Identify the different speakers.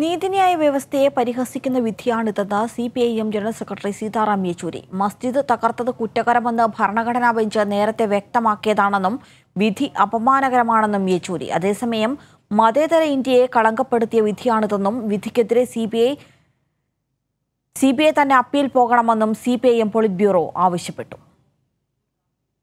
Speaker 1: നീതിന്യായ വ്യവസ്ഥയെ പരിഹസിക്കുന്ന വിധിയാണിതെന്ന് C P I M general secretary Sitaram Yechury മസ്ജിദ് തകർത്തത് കുറ്റകരമെന്ന് ഭരണഘടനാ ബെഞ്ച് നേരത്തെ വ്യക്തമാക്കിയതാണെന്നും വിധി അപമാനകരമാണെന്നും യെച്ചൂരി അതേസമയം മതേതര ഇന്ത്യയെ കളങ്കപ്പെടുത്തിയ വിധിയാണിതെന്നും വിധിക്കെതിരെ C B I C B I തന്നെ അപ്പീൽ പോകണമെന്നും C P I M politburo ആവശ്യപ്പെട്ടു